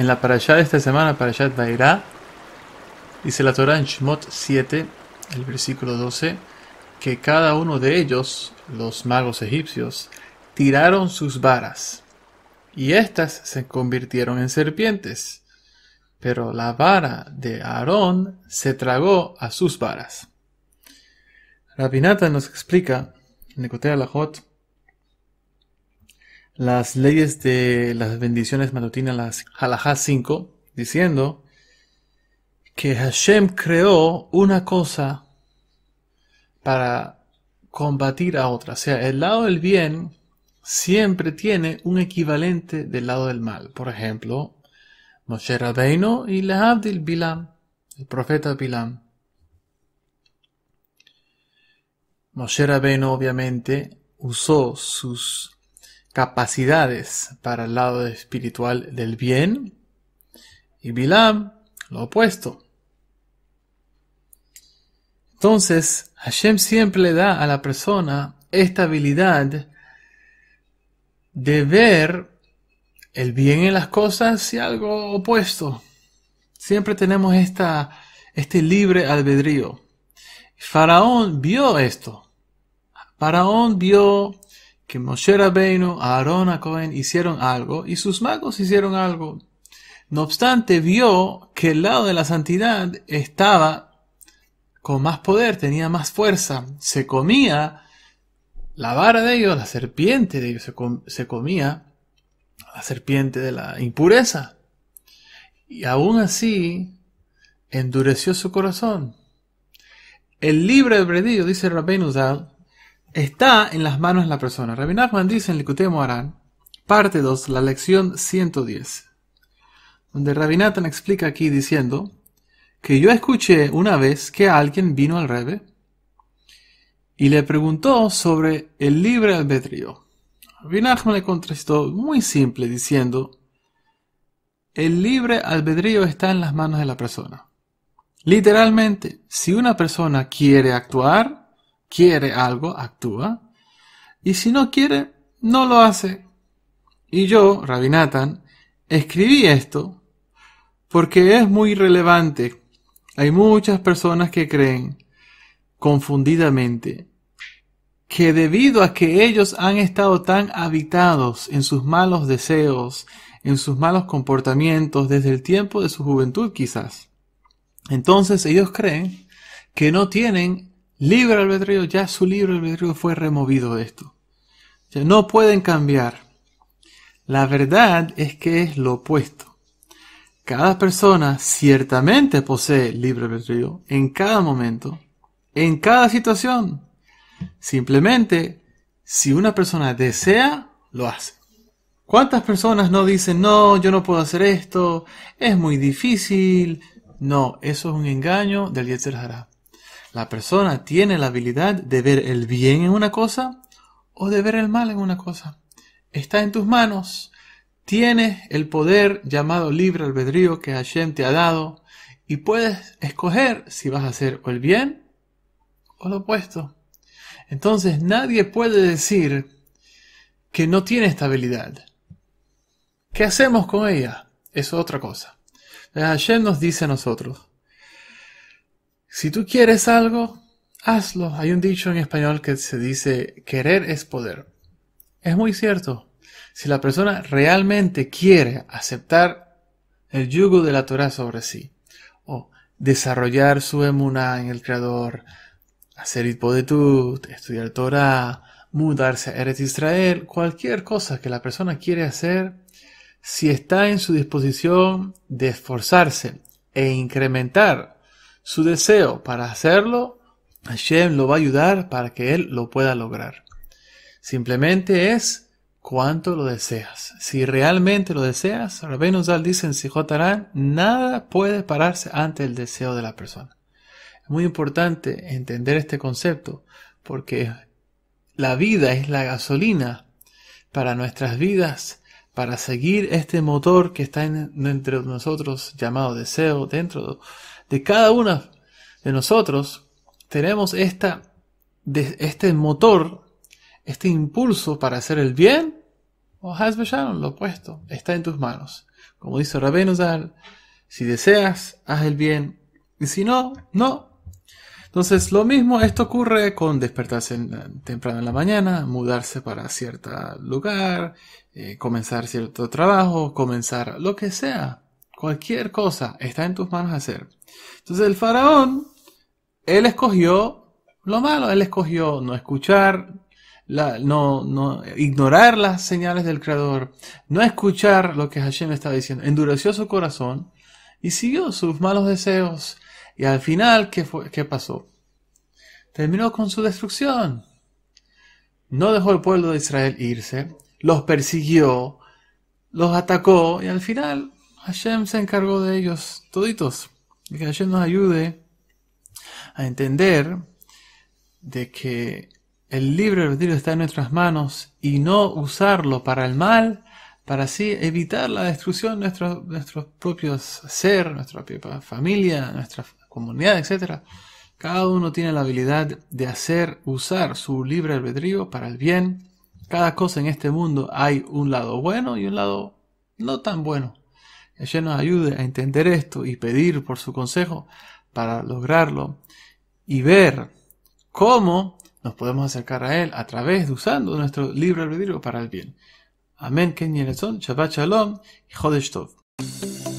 en la parashá de esta semana, parashat Bairá, dice la Torah en Shmot 7, el versículo 12, que cada uno de ellos, los magos egipcios, tiraron sus varas, y éstas se convirtieron en serpientes, pero la vara de Aarón se tragó a sus varas. Rabinata nos explica, la las leyes de las bendiciones matutinas, las halajá 5, diciendo que Hashem creó una cosa para combatir a otra. O sea, el lado del bien siempre tiene un equivalente del lado del mal. Por ejemplo, Moshe Rabbeinu y Lehabdil Bilam, el profeta Bilam. Moshe Rabbeinu obviamente usó sus capacidades para el lado espiritual del bien y Bilam lo opuesto. Entonces, Hashem siempre le da a la persona esta habilidad de ver el bien en las cosas y algo opuesto. Siempre tenemos esta, este libre albedrío. Faraón vio esto. Faraón vio que Moshe Rabbeinu, Aarón, hicieron algo y sus magos hicieron algo. No obstante, vio que el lado de la santidad estaba con más poder, tenía más fuerza, se comía la vara de ellos, la serpiente de ellos, se, comía la serpiente de la impureza. Y aún así, endureció su corazón. El de Bredillo, dice Rabbeinu Zal, está en las manos de la persona. Rabbi Nachman dice en Likutei Moharán, parte 2, la lección 110, donde Rabbi explica aquí diciendo que yo escuché una vez que alguien vino al Rebbe y le preguntó sobre el libre albedrío. Rabbi Nachman le contestó muy simple diciendo, el libre albedrío está en las manos de la persona. Literalmente, si una persona quiere actuar, quiere algo, actúa. Y si no quiere, no lo hace. Y yo, Rabinatan, escribí esto porque es muy relevante. Hay muchas personas que creen confundidamente que debido a que ellos han estado tan habitados en sus malos deseos, en sus malos comportamientos desde el tiempo de su juventud quizás, entonces ellos creen que no tienen Libre albedrío, ya su libre albedrío fue removido de esto. Ya no pueden cambiar. La verdad es que es lo opuesto. Cada persona ciertamente posee libre albedrío en cada momento, en cada situación. Simplemente, si una persona desea, lo hace. ¿Cuántas personas no dicen, no, yo no puedo hacer esto, es muy difícil? No, eso es un engaño del Yetzer Haram. La persona tiene la habilidad de ver el bien en una cosa o de ver el mal en una cosa. Está en tus manos. Tienes el poder llamado libre albedrío que Hashem te ha dado y puedes escoger si vas a hacer o el bien o lo opuesto. Entonces nadie puede decir que no tiene esta habilidad. ¿Qué hacemos con ella? Es otra cosa. Hashem nos dice a nosotros, si tú quieres algo, hazlo. Hay un dicho en español que se dice, querer es poder. Es muy cierto. Si la persona realmente quiere aceptar el yugo de la Torah sobre sí, o desarrollar su emuna en el Creador, hacer Itpodetut, estudiar Torah, mudarse a Eretz Israel, cualquier cosa que la persona quiere hacer, si está en su disposición de esforzarse e incrementar su deseo para hacerlo, Hashem lo va a ayudar para que él lo pueda lograr. Simplemente es cuánto lo deseas. Si realmente lo deseas, Rabén Zal dice en Sijotarán, nada puede pararse ante el deseo de la persona. Es muy importante entender este concepto porque la vida es la gasolina para nuestras vidas para seguir este motor que está entre nosotros llamado deseo, dentro de cada uno de nosotros, tenemos esta, este motor, este impulso para hacer el bien, o Hasbesharon, lo opuesto, está en tus manos. Como dice Zal, si deseas, haz el bien, y si no, no, entonces, lo mismo, esto ocurre con despertarse temprano en la mañana, mudarse para cierto lugar, eh, comenzar cierto trabajo, comenzar lo que sea, cualquier cosa, está en tus manos hacer. Entonces, el faraón, él escogió lo malo, él escogió no escuchar, no, ignorar las señales del Creador, no escuchar lo que Hashem estaba diciendo, endureció su corazón y siguió sus malos deseos y al final, ¿qué, fue, qué pasó? Terminó con su destrucción. No dejó el pueblo de Israel irse, los persiguió, los atacó y al final Hashem se encargó de ellos toditos. Y que Hashem nos ayude a entender de que el libre albedrío está en nuestras manos y no usarlo para el mal, para así evitar la destrucción de nuestros propios ser, nuestra propia familia, nuestra comunidad, etcétera. Cada uno tiene la habilidad de hacer usar su libre albedrío para el bien. Cada cosa en este mundo hay un lado bueno y un lado no tan bueno. Ella nos ayude a entender esto y pedir por su consejo para lograrlo y ver cómo nos podemos acercar a Él a través de usando nuestro libre albedrío para el bien. Amén, Que son Shabbat Shalom y jodesh Tov.